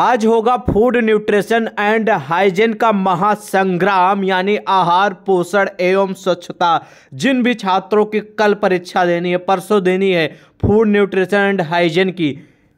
आज होगा food nutrition and hygiene का महासंग्राम यानी आहार पोषण एवं स्वच्छता जिन भी छात्रों की कल परीक्षा देनी है परसों देनी है फूड न्यूट्रिशन एंड हाइजीन की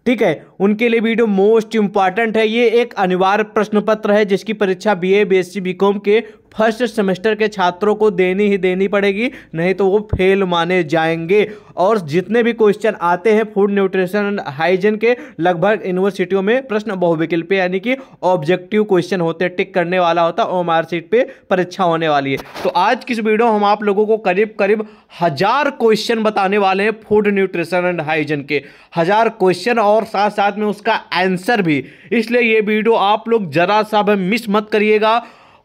ठीक है उनके लिए वीडियो मोस्ट इंपॉर्टेंट है ये एक अनिवार्य प्रश्न पत्र है जिसकी परीक्षा बीए बीएससी बीकॉम के फर्स्ट सेमेस्टर के छात्रों को देनी ही देनी पड़ेगी नहीं तो वो फेल माने जाएंगे और जितने भी क्वेश्चन आते हैं फूड न्यूट्रिशन एंड हाइजीन के लगभग यूनिवर्सिटियों में प्रश्न बहुविकल्प यानी कि ऑब्जेक्टिव क्वेश्चन होते हैं टिक करने वाला होता है ओ सीट पर परीक्षा होने वाली है तो आज किस वीडियो हम आप लोगों को करीब करीब हजार क्वेश्चन बताने वाले हैं फूड न्यूट्रिशन एंड हाइजीन के हजार क्वेश्चन और साथ साथ में उसका आंसर भी इसलिए ये वीडियो आप लोग जरा सा भी मिस मत करिएगा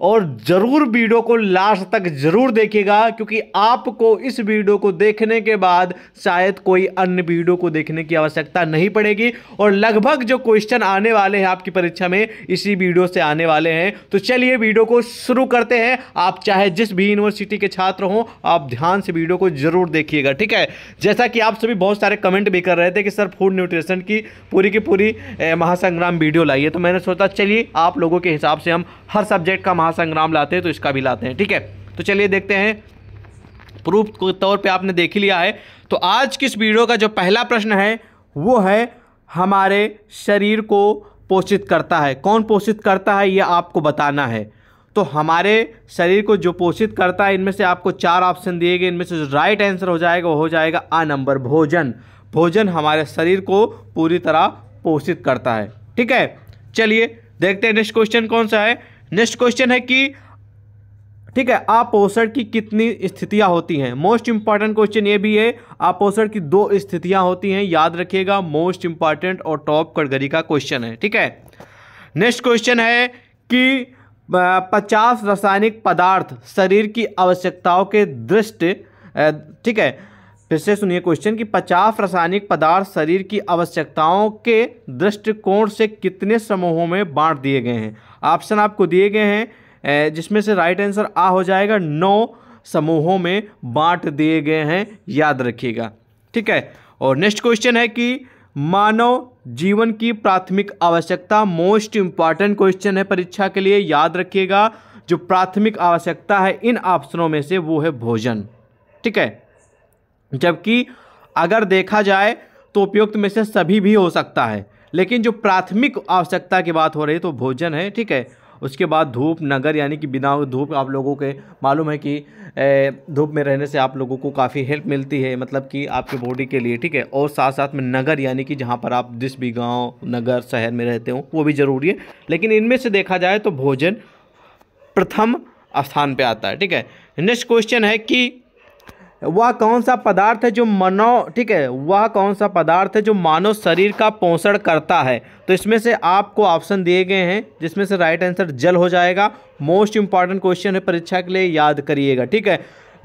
और ज़रूर वीडियो को लास्ट तक ज़रूर देखिएगा क्योंकि आपको इस वीडियो को देखने के बाद शायद कोई अन्य वीडियो को देखने की आवश्यकता नहीं पड़ेगी और लगभग जो क्वेश्चन आने वाले हैं आपकी परीक्षा में इसी वीडियो से आने वाले हैं तो चलिए वीडियो को शुरू करते हैं आप चाहे जिस भी यूनिवर्सिटी के छात्र हों आप ध्यान से वीडियो को ज़रूर देखिएगा ठीक है जैसा कि आप सभी बहुत सारे कमेंट भी कर रहे थे कि सर फूड न्यूट्रिशन की पूरी की पूरी महासंग्राम वीडियो लाइए तो मैंने सोचा चलिए आप लोगों के हिसाब से हम हर सब्जेक्ट का महासंग्राम लाते हैं तो इसका भी लाते हैं ठीक है तो चलिए देखते हैं प्रूफ के तौर पे आपने देख ही लिया है तो आज किस वीडियो का जो पहला प्रश्न है वो है हमारे शरीर को पोषित करता है कौन पोषित करता है ये आपको बताना है तो हमारे शरीर को जो पोषित करता है इनमें से आपको चार ऑप्शन दिए गए इनमें से जो राइट आंसर हो जाएगा वो हो जाएगा आ नंबर भोजन भोजन हमारे शरीर को पूरी तरह पोषित करता है ठीक है चलिए देखते हैं नेक्स्ट क्वेश्चन कौन सा है नेक्स्ट क्वेश्चन है कि ठीक है आपोषण की कितनी स्थितियां होती हैं मोस्ट इंपॉर्टेंट क्वेश्चन ये भी है आपोषण की दो स्थितियां होती हैं याद रखिएगा मोस्ट इंपॉर्टेंट और टॉप कड़गरी का क्वेश्चन है ठीक है नेक्स्ट क्वेश्चन है कि पचास रासायनिक पदार्थ शरीर की आवश्यकताओं के दृष्ट ठीक है फिर से सुनिए क्वेश्चन कि पचास रासायनिक पदार्थ शरीर की आवश्यकताओं के दृष्टिकोण से कितने समूहों में बांट दिए गए हैं ऑप्शन आपको दिए गए हैं जिसमें से राइट आंसर आ हो जाएगा नौ समूहों में बांट दिए गए हैं याद रखिएगा ठीक है और नेक्स्ट क्वेश्चन है कि मानव जीवन की प्राथमिक आवश्यकता मोस्ट इंपॉर्टेंट क्वेश्चन है परीक्षा के लिए याद रखिएगा जो प्राथमिक आवश्यकता है इन ऑप्शनों में से वो है भोजन ठीक है जबकि अगर देखा जाए तो उपयुक्त में से सभी भी हो सकता है लेकिन जो प्राथमिक आवश्यकता की बात हो रही है तो भोजन है ठीक है उसके बाद धूप नगर यानी कि बिना धूप आप लोगों के मालूम है कि धूप में रहने से आप लोगों को काफ़ी हेल्प मिलती है मतलब कि आपके बॉडी के लिए ठीक है और साथ साथ में नगर यानी कि जहाँ पर आप जिस भी गाँव नगर शहर में रहते हो वो भी ज़रूरी है लेकिन इनमें से देखा जाए तो भोजन प्रथम स्थान पर आता है ठीक है नेक्स्ट क्वेश्चन है कि वह कौन सा पदार्थ है जो मनो ठीक है वह कौन सा पदार्थ है जो मानव शरीर का पोषण करता है तो इसमें से आपको ऑप्शन दिए गए हैं जिसमें से राइट आंसर जल हो जाएगा मोस्ट इंपॉर्टेंट क्वेश्चन है परीक्षा के लिए याद करिएगा ठीक है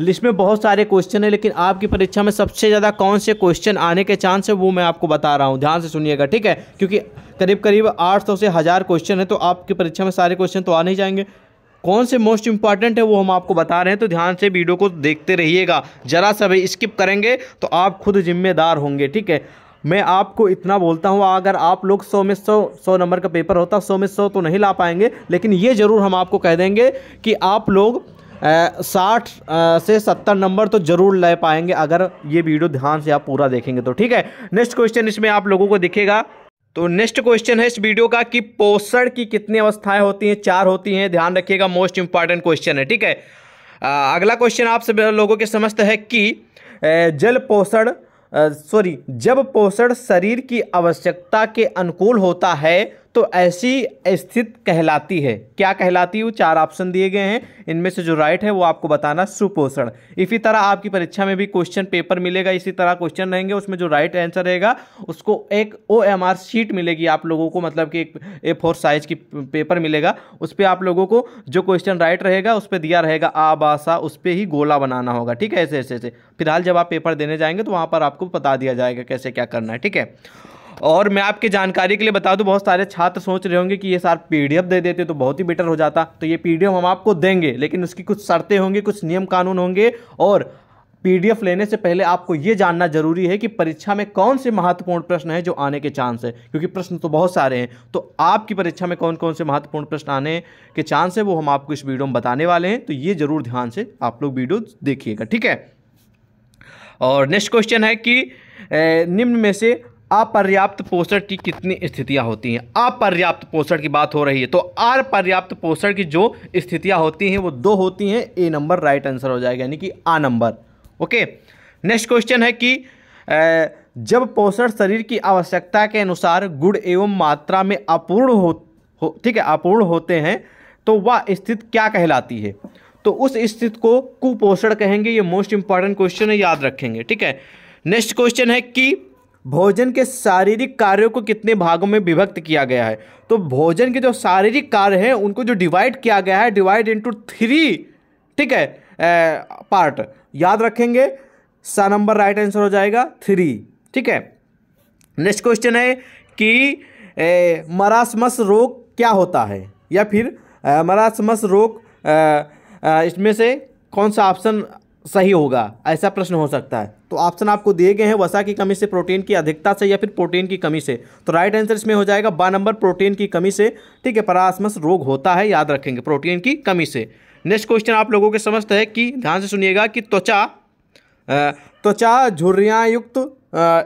इसमें बहुत सारे क्वेश्चन हैं लेकिन आपकी परीक्षा में सबसे ज़्यादा कौन से क्वेश्चन आने के चांस है वो मैं आपको बता रहा हूँ ध्यान से सुनिएगा ठीक है क्योंकि करीब करीब आठ सौ से हज़ार क्वेश्चन है तो आपकी परीक्षा में सारे क्वेश्चन तो आ नहीं जाएंगे कौन से मोस्ट इंपॉर्टेंट है वो हम आपको बता रहे हैं तो ध्यान से वीडियो को देखते रहिएगा ज़रा सा भाई स्किप करेंगे तो आप खुद जिम्मेदार होंगे ठीक है मैं आपको इतना बोलता हूँ अगर आप लोग सौ में सौ सौ नंबर का पेपर होता सौ में सौ तो नहीं ला पाएंगे लेकिन ये ज़रूर हम आपको कह देंगे कि आप लोग साठ से सत्तर नंबर तो जरूर ले पाएंगे अगर ये वीडियो ध्यान से आप पूरा देखेंगे तो ठीक है नेक्स्ट क्वेश्चन इसमें आप लोगों को दिखेगा तो नेक्स्ट क्वेश्चन है इस वीडियो का कि पोषण की कितनी अवस्थाएं होती हैं चार होती हैं ध्यान रखिएगा मोस्ट इंपॉर्टेंट क्वेश्चन है ठीक है आ, अगला क्वेश्चन आप सब लोगों के समस्त है कि जल पोषण सॉरी जब पोषण शरीर की आवश्यकता के अनुकूल होता है तो ऐसी स्थित कहलाती है क्या कहलाती है वो चार ऑप्शन दिए गए हैं इनमें से जो राइट है वो आपको बताना सुपोषण इसी तरह आपकी परीक्षा में भी क्वेश्चन पेपर मिलेगा इसी तरह क्वेश्चन रहेंगे उसमें जो राइट आंसर रहेगा उसको एक ओ शीट मिलेगी आप लोगों को मतलब कि एक ए फोर साइज की पेपर मिलेगा उस पर आप लोगों को जो क्वेश्चन राइट रहेगा उस पर दिया रहेगा आ बासा उस पर ही गोला बनाना होगा ठीक है ऐसे ऐसे ऐसे फिलहाल जब आप पेपर देने जाएंगे तो वहाँ पर आपको बता दिया जाएगा कैसे क्या करना है ठीक है और मैं आपके जानकारी के लिए बता दूं बहुत सारे छात्र सोच रहे होंगे कि ये सर पीडीएफ दे देते तो बहुत ही बेटर हो जाता तो ये पीडीएफ हम आपको देंगे लेकिन उसकी कुछ शर्तें होंगी कुछ नियम कानून होंगे और पीडीएफ लेने से पहले आपको ये जानना जरूरी है कि परीक्षा में कौन से महत्वपूर्ण प्रश्न है जो आने के चांस है क्योंकि प्रश्न तो बहुत सारे हैं तो आपकी परीक्षा में कौन कौन से महत्वपूर्ण प्रश्न आने के चांस है वो हम आपको इस वीडियो में बताने वाले हैं तो ये जरूर ध्यान से आप लोग वीडियो देखिएगा ठीक है और नेक्स्ट क्वेश्चन है कि निम्न में से अपर्याप्त पोषण की कितनी स्थितियां होती हैं अपर्याप्त पोषण की बात हो रही है तो अपर्याप्त पोषण की जो स्थितियां होती हैं वो दो होती हैं ए नंबर राइट आंसर हो जाएगा यानी कि आ नंबर ओके नेक्स्ट क्वेश्चन है कि जब पोषण शरीर की आवश्यकता के अनुसार गुड़ एवं मात्रा में अपूर्ण हो, हो ठीक है अपूर्ण होते हैं तो वह स्थिति क्या कहलाती है तो उस स्थिति को कुपोषण कहेंगे ये मोस्ट इंपॉर्टेंट क्वेश्चन है याद रखेंगे ठीक है नेक्स्ट क्वेश्चन है कि भोजन के शारीरिक कार्यों को कितने भागों में विभक्त किया गया है तो भोजन के जो शारीरिक कार्य हैं उनको जो डिवाइड किया गया है डिवाइड इंटू थ्री ठीक है ए, पार्ट याद रखेंगे सा नंबर राइट आंसर हो जाएगा थ्री ठीक है नेक्स्ट क्वेश्चन है कि मरासमस रोग क्या होता है या फिर मरासमस रोग इसमें से कौन सा ऑप्शन सही होगा ऐसा प्रश्न हो सकता है तो ऑप्शन आपको दिए गए हैं वसा की कमी से प्रोटीन की अधिकता से या फिर प्रोटीन की कमी से तो राइट आंसर इसमें हो जाएगा बा नंबर प्रोटीन की कमी से ठीक है परासमस रोग होता है याद रखेंगे प्रोटीन की कमी से नेक्स्ट क्वेश्चन आप लोगों के समझते हैं कि ध्यान से सुनिएगा कि त्वचा त्वचा झुर्रियायुक्त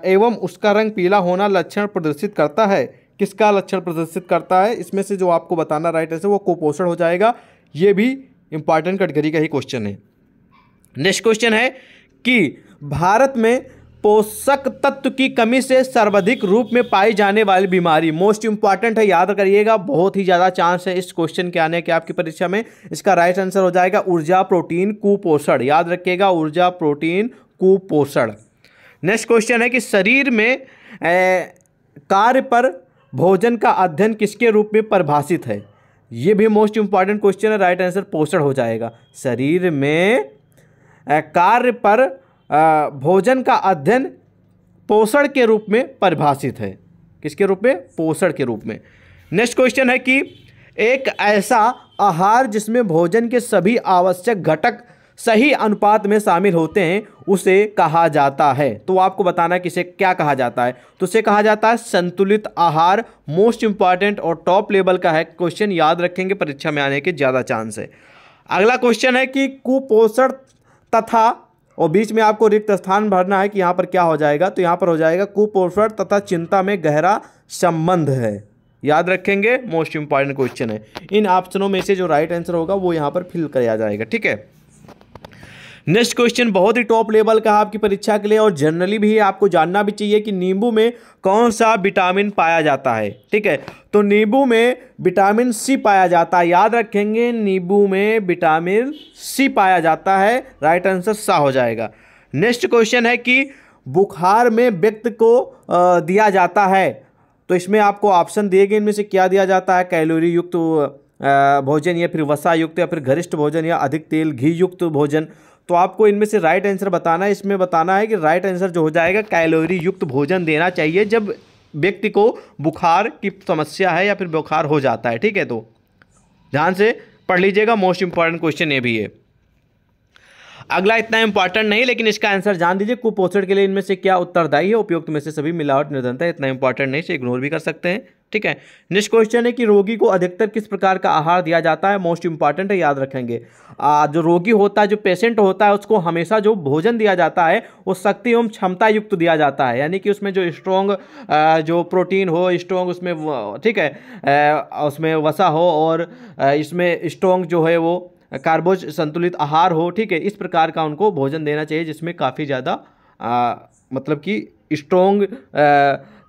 एवं उसका रंग पीला होना लक्षण प्रदर्शित करता है किसका लक्षण प्रदर्शित करता है इसमें से जो आपको बताना राइट आंसर वो कुपोषण हो जाएगा ये भी इंपॉर्टेंट कैटेगरी का ही क्वेश्चन है नेक्स्ट क्वेश्चन है कि भारत में पोषक तत्व की कमी से सर्वाधिक रूप में पाई जाने वाली बीमारी मोस्ट इंपॉर्टेंट है याद करिएगा बहुत ही ज़्यादा चांस है इस क्वेश्चन के आने के आपकी परीक्षा में इसका राइट आंसर हो जाएगा ऊर्जा प्रोटीन कुपोषण याद रखिएगा ऊर्जा प्रोटीन कुपोषण नेक्स्ट क्वेश्चन है कि शरीर में ए, कार्य पर भोजन का अध्ययन किसके रूप में परिभाषित है ये भी मोस्ट इंपॉर्टेंट क्वेश्चन है राइट आंसर पोषण हो जाएगा शरीर में कार्य पर भोजन का अध्ययन पोषण के रूप में परिभाषित है किसके रूप में पोषण के रूप में नेक्स्ट क्वेश्चन है कि एक ऐसा आहार जिसमें भोजन के सभी आवश्यक घटक सही अनुपात में शामिल होते हैं उसे कहा जाता है तो आपको बताना है कि इसे क्या कहा जाता है तो उसे कहा जाता है संतुलित आहार मोस्ट इंपॉर्टेंट और टॉप लेवल का है क्वेश्चन याद रखेंगे परीक्षा में आने के ज़्यादा चांस है अगला क्वेश्चन है कि कुपोषण तथा और बीच में आपको रिक्त स्थान भरना है कि यहाँ पर क्या हो जाएगा तो यहाँ पर हो जाएगा कुपोषण तथा चिंता में गहरा संबंध है याद रखेंगे मोस्ट इंपॉर्टेंट क्वेश्चन है इन ऑप्शनों में से जो राइट आंसर होगा वो यहाँ पर फिल कराया जाएगा ठीक है नेक्स्ट क्वेश्चन बहुत ही टॉप लेवल का आपकी परीक्षा के लिए और जनरली भी आपको जानना भी चाहिए कि नींबू में कौन सा विटामिन पाया जाता है ठीक है तो नींबू में विटामिन सी पाया जाता है याद रखेंगे नींबू में विटामिन सी पाया जाता है राइट आंसर सा हो जाएगा नेक्स्ट क्वेश्चन है कि बुखार में व्यक्त को दिया जाता है तो इसमें आपको ऑप्शन दिए गए इनमें से क्या दिया जाता है कैलोरी युक्त भोजन या फिर वसा युक्त या फिर घरिष्ठ भोजन या अधिक तेल घी युक्त भोजन तो आपको इनमें से राइट आंसर बताना है इसमें बताना है कि राइट आंसर जो हो जाएगा कैलोरी युक्त भोजन देना चाहिए जब व्यक्ति को बुखार की समस्या है या फिर बुखार हो जाता है ठीक है तो ध्यान से पढ़ लीजिएगा मोस्ट इंपॉर्टेंट क्वेश्चन ये भी है अगला इतना इंपॉर्टेंट नहीं लेकिन इसका आंसर जान दीजिए कुपोषण के लिए इनमें से क्या उत्तरदायी है उपयुक्त में से सभी मिलावट निर्धनता इतना इंपॉर्टेंट नहीं इसे इग्नोर भी कर सकते हैं ठीक है नेक्स्ट क्वेश्चन है कि रोगी को अधिकतर किस प्रकार का आहार दिया जाता है मोस्ट इंपॉर्टेंट है याद रखेंगे आ, जो रोगी होता है जो पेशेंट होता है उसको हमेशा जो भोजन दिया जाता है वो शक्ति एवं क्षमता युक्त दिया जाता है यानी कि उसमें जो स्ट्रॉन्ग जो प्रोटीन हो स्ट्रॉन्ग उसमें ठीक है आ, उसमें वसा हो और इसमें स्ट्रॉन्ग जो है वो कार्बोज संतुलित आहार हो ठीक है इस प्रकार का उनको भोजन देना चाहिए जिसमें काफ़ी ज़्यादा मतलब कि स्ट्रोंग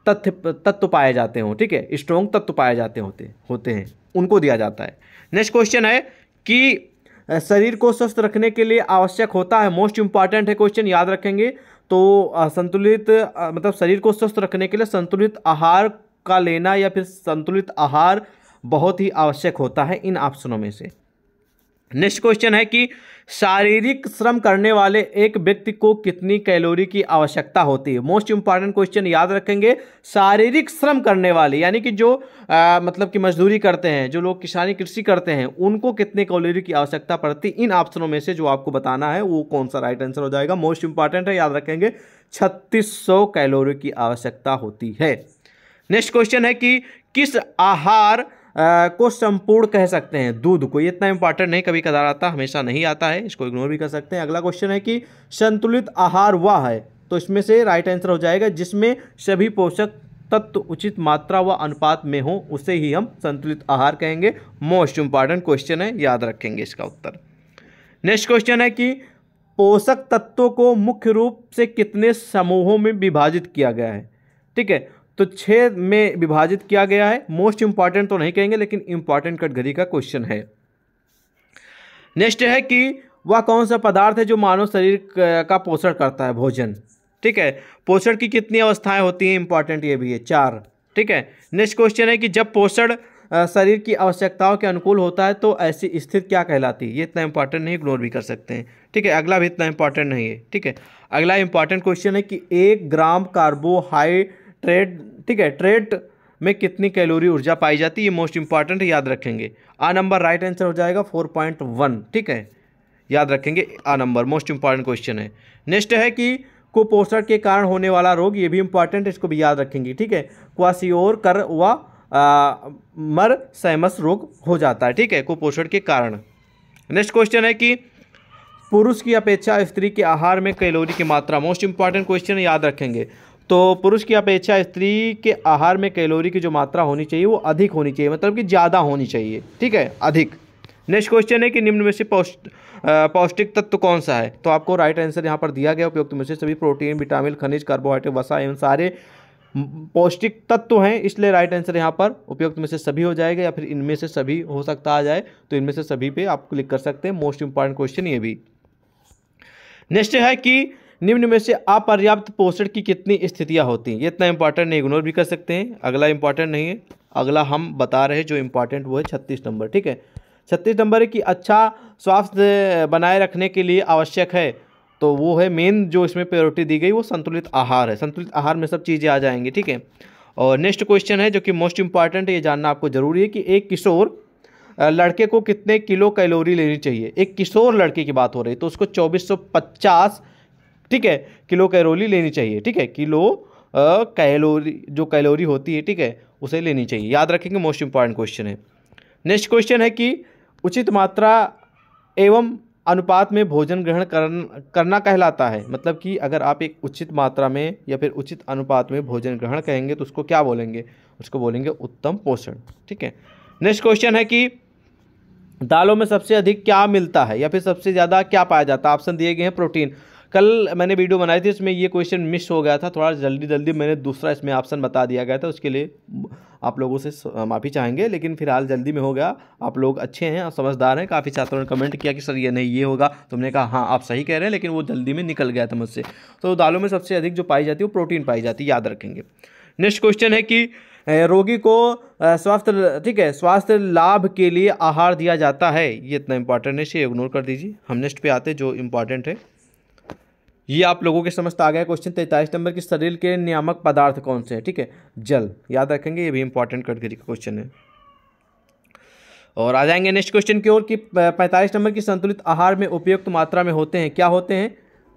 तथ्य तत्व पाए जाते हों ठीक है स्ट्रोंग तत्व पाए जाते होते होते हैं उनको दिया जाता है नेक्स्ट क्वेश्चन है कि शरीर को स्वस्थ रखने के लिए आवश्यक होता है मोस्ट इंपॉर्टेंट है क्वेश्चन याद रखेंगे तो संतुलित मतलब शरीर को स्वस्थ रखने के लिए संतुलित आहार का लेना या फिर संतुलित आहार बहुत ही आवश्यक होता है इन ऑप्शनों में से नेक्स्ट क्वेश्चन है कि शारीरिक श्रम करने वाले एक व्यक्ति को कितनी कैलोरी की आवश्यकता होती है मोस्ट इंपॉर्टेंट क्वेश्चन याद रखेंगे शारीरिक श्रम करने वाले यानी कि जो आ, मतलब कि मजदूरी करते हैं जो लोग किसानी कृषि करते हैं उनको कितने कैलोरी की आवश्यकता पड़ती इन ऑप्शनों में से जो आपको बताना है वो कौन सा राइट आंसर हो जाएगा मोस्ट इंपॉर्टेंट है याद रखेंगे छत्तीस कैलोरी की आवश्यकता होती है नेक्स्ट क्वेश्चन है कि किस आहार आ, को संपूर्ण कह सकते हैं दूध को ये इतना इंपॉर्टेंट नहीं कभी कदार आता हमेशा नहीं आता है इसको इग्नोर भी कर सकते हैं अगला क्वेश्चन है कि संतुलित आहार वह है तो इसमें से राइट आंसर हो जाएगा जिसमें सभी पोषक तत्व उचित मात्रा व अनुपात में हो उसे ही हम संतुलित आहार कहेंगे मोस्ट इंपॉर्टेंट क्वेश्चन है याद रखेंगे इसका उत्तर नेक्स्ट क्वेश्चन है कि पोषक तत्वों को मुख्य रूप से कितने समूहों में विभाजित किया गया है ठीक है तो छः में विभाजित किया गया है मोस्ट इंपॉर्टेंट तो नहीं कहेंगे लेकिन इंपॉर्टेंट कटघरी का क्वेश्चन है नेक्स्ट है कि वह कौन सा पदार्थ है जो मानव शरीर का पोषण करता है भोजन ठीक है पोषण की कितनी अवस्थाएं होती हैं इंपॉर्टेंट ये भी है चार ठीक है नेक्स्ट क्वेश्चन है कि जब पोषण शरीर की आवश्यकताओं के अनुकूल होता है तो ऐसी स्थिति क्या कहलाती है ये इतना इंपॉर्टेंट नहीं इग्नोर भी कर सकते हैं ठीक है अगला भी इतना इंपॉर्टेंट नहीं है ठीक है अगला इंपॉर्टेंट क्वेश्चन है कि एक ग्राम कार्बोहाइड्रेट ठीक है ट्रेट में कितनी कैलोरी ऊर्जा पाई जाती है ये मोस्ट इंपॉर्टेंट याद रखेंगे आ नंबर राइट आंसर हो जाएगा फोर पॉइंट वन ठीक है याद रखेंगे आ नंबर मोस्ट इंपॉर्टेंट क्वेश्चन है नेक्स्ट है कि कुपोषण के कारण होने वाला रोग ये भी इंपॉर्टेंट इसको भी याद रखेंगे ठीक है क्वासियोर कर व मर सहमस रोग हो जाता है ठीक है कुपोषण के कारण नेक्स्ट क्वेश्चन है कि पुरुष की अपेक्षा स्त्री के आहार में कैलोरी की मात्रा मोस्ट इंपॉर्टेंट क्वेश्चन याद रखेंगे तो पुरुष की अपेक्षा स्त्री के आहार में कैलोरी की जो मात्रा होनी चाहिए वो अधिक होनी चाहिए मतलब कि ज़्यादा होनी चाहिए ठीक है अधिक नेक्स्ट क्वेश्चन है कि निम्न में से पौष्ट पौष्टिक तत्व कौन सा है तो आपको राइट आंसर यहाँ पर दिया गया उपयुक्त में से सभी प्रोटीन विटामिन खनिज कार्बोहाइड्रेट वसा एवं सारे पौष्टिक तत्व हैं इसलिए राइट आंसर यहाँ पर उपयुक्त में से सभी हो जाएगा या फिर इनमें से सभी हो सकता आ जाए तो इनमें से सभी पे आप क्लिक कर सकते हैं मोस्ट इंपॉर्टेंट क्वेश्चन ये भी नेक्स्ट है कि निम्न में से अपर्याप्त पोषण की कितनी स्थितियाँ होती हैं ये इतना इंपॉर्टेंट नहीं इग्नोर भी कर सकते हैं अगला इंपॉर्टेंट नहीं है अगला हम बता रहे जो इम्पॉर्टेंट वो है छत्तीस नंबर ठीक है छत्तीस नंबर की अच्छा स्वास्थ्य बनाए रखने के लिए आवश्यक है तो वो है मेन जो इसमें प्रायोरिटी दी गई वो संतुलित आहार है संतुलित आहार में सब चीज़ें आ जाएंगी ठीक है और नेक्स्ट क्वेश्चन है जो कि मोस्ट इंपॉर्टेंट है ये जानना आपको ज़रूरी है कि एक किशोर लड़के को कितने किलो कैलोरी लेनी चाहिए एक किशोर लड़के की बात हो रही है तो उसको पचास ठीक है किलो कैलोरी लेनी चाहिए ठीक है किलो कैलोरी जो कैलोरी होती है ठीक है उसे लेनी चाहिए याद रखेंगे मोस्ट इंपॉर्टेंट क्वेश्चन है नेक्स्ट क्वेश्चन है कि उचित मात्रा एवं अनुपात में भोजन ग्रहण करना कहलाता है मतलब कि अगर आप एक उचित मात्रा में या फिर उचित अनुपात में भोजन ग्रहण कहेंगे तो उसको क्या बोलेंगे उसको बोलेंगे उत्तम पोषण ठीक है नेक्स्ट क्वेश्चन है कि दालों में सबसे अधिक क्या मिलता है या फिर सबसे ज़्यादा क्या पाया जाता है ऑप्शन दिए गए हैं प्रोटीन कल मैंने वीडियो बनाई थी इसमें ये क्वेश्चन मिस हो गया था थोड़ा जल्दी जल्दी मैंने दूसरा इसमें ऑप्शन बता दिया गया था उसके लिए आप लोगों से माफ़ी चाहेंगे लेकिन फिलहाल जल्दी में हो गया आप लोग अच्छे हैं और समझदार हैं काफ़ी छात्रों ने कमेंट किया कि सर ये नहीं ये होगा तुमने कहा हाँ आप सही कह रहे हैं लेकिन वो जल्दी में निकल गया था मुझसे तो दालों में सबसे अधिक जो पाई जाती है वो प्रोटीन पाई जाती है याद रखेंगे नेक्स्ट क्वेश्चन है कि रोगी को स्वास्थ्य ठीक है स्वास्थ्य लाभ के लिए आहार दिया जाता है ये इतना इंपॉर्टेंट है इसे इग्नोर कर दीजिए हम नेक्स्ट पे आते जो इम्पॉर्टेंट है ये आप लोगों के समझ आ गया क्वेश्चन तैंतालीस नंबर के शरीर के नियामक पदार्थ कौन से हैं ठीक है जल याद रखेंगे ये भी इंपॉर्टेंट कैटेगरी का क्वेश्चन है और आ जाएंगे नेक्स्ट क्वेश्चन की ओर कि पैंतालीस नंबर की संतुलित आहार में उपयुक्त मात्रा में होते हैं क्या होते हैं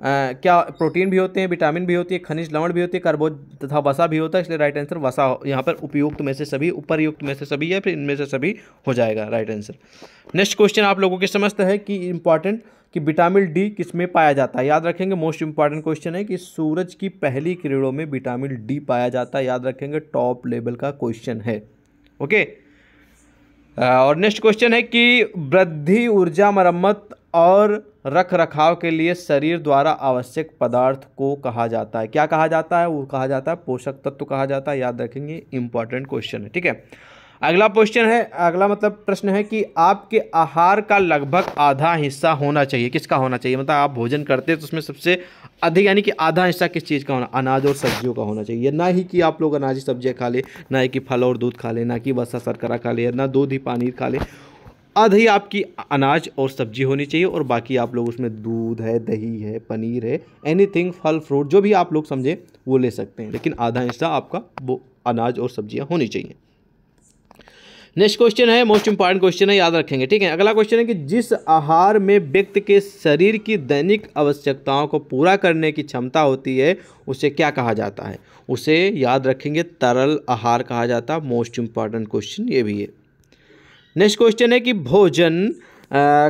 क्या प्रोटीन भी होते हैं विटामिन भी होती है खनिज लवण भी होती है कार्बो तथा वसा भी होता है इसलिए राइट आंसर वसा यहाँ पर उपयुक्त में से सभी उपरयुक्त में से सभी या फिर इनमें से सभी हो जाएगा राइट आंसर नेक्स्ट क्वेश्चन आप लोगों के समझते हैं कि इंपॉर्टेंट कि विटामिन डी किस में पाया जाता है याद रखेंगे मोस्ट इंपॉर्टेंट क्वेश्चन है कि सूरज की पहली किरणों में विटामिन डी पाया जाता है याद रखेंगे टॉप लेवल का क्वेश्चन है ओके और नेक्स्ट क्वेश्चन है कि वृद्धि ऊर्जा मरम्मत और रख रखाव के लिए शरीर द्वारा आवश्यक पदार्थ को कहा जाता है क्या कहा जाता है वो कहा जाता है पोषक तत्व कहा जाता है याद रखेंगे इंपॉर्टेंट क्वेश्चन है ठीक है अगला क्वेश्चन है अगला मतलब प्रश्न है कि आपके आहार का लगभग आधा हिस्सा होना चाहिए किसका होना चाहिए मतलब आप भोजन करते हैं तो उसमें सबसे अधिक यानी कि आधा हिस्सा किस चीज़ का होना अनाज और सब्जियों का होना चाहिए ना ही कि आप लोग अनाज सब्जियाँ खा लें ना ही कि फल और दूध खा लें ना कि बसा सरकरा खा लें ना दूध ही पानी खा लें आधी आपकी अनाज और सब्जी होनी चाहिए और बाकी आप लोग उसमें दूध है दही है पनीर है एनीथिंग फल फ्रूट जो भी आप लोग समझें वो ले सकते हैं लेकिन आधा हिस्सा आपका वो अनाज और सब्जियाँ होनी चाहिए नेक्स्ट क्वेश्चन है मोस्ट इंपॉर्टेंट क्वेश्चन है याद रखेंगे ठीक है अगला क्वेश्चन है कि जिस आहार में व्यक्ति के शरीर की दैनिक आवश्यकताओं को पूरा करने की क्षमता होती है उसे क्या कहा जाता है उसे याद रखेंगे तरल आहार कहा जाता है मोस्ट इंपॉर्टेंट क्वेश्चन ये भी है नेक्स्ट क्वेश्चन है कि भोजन आ,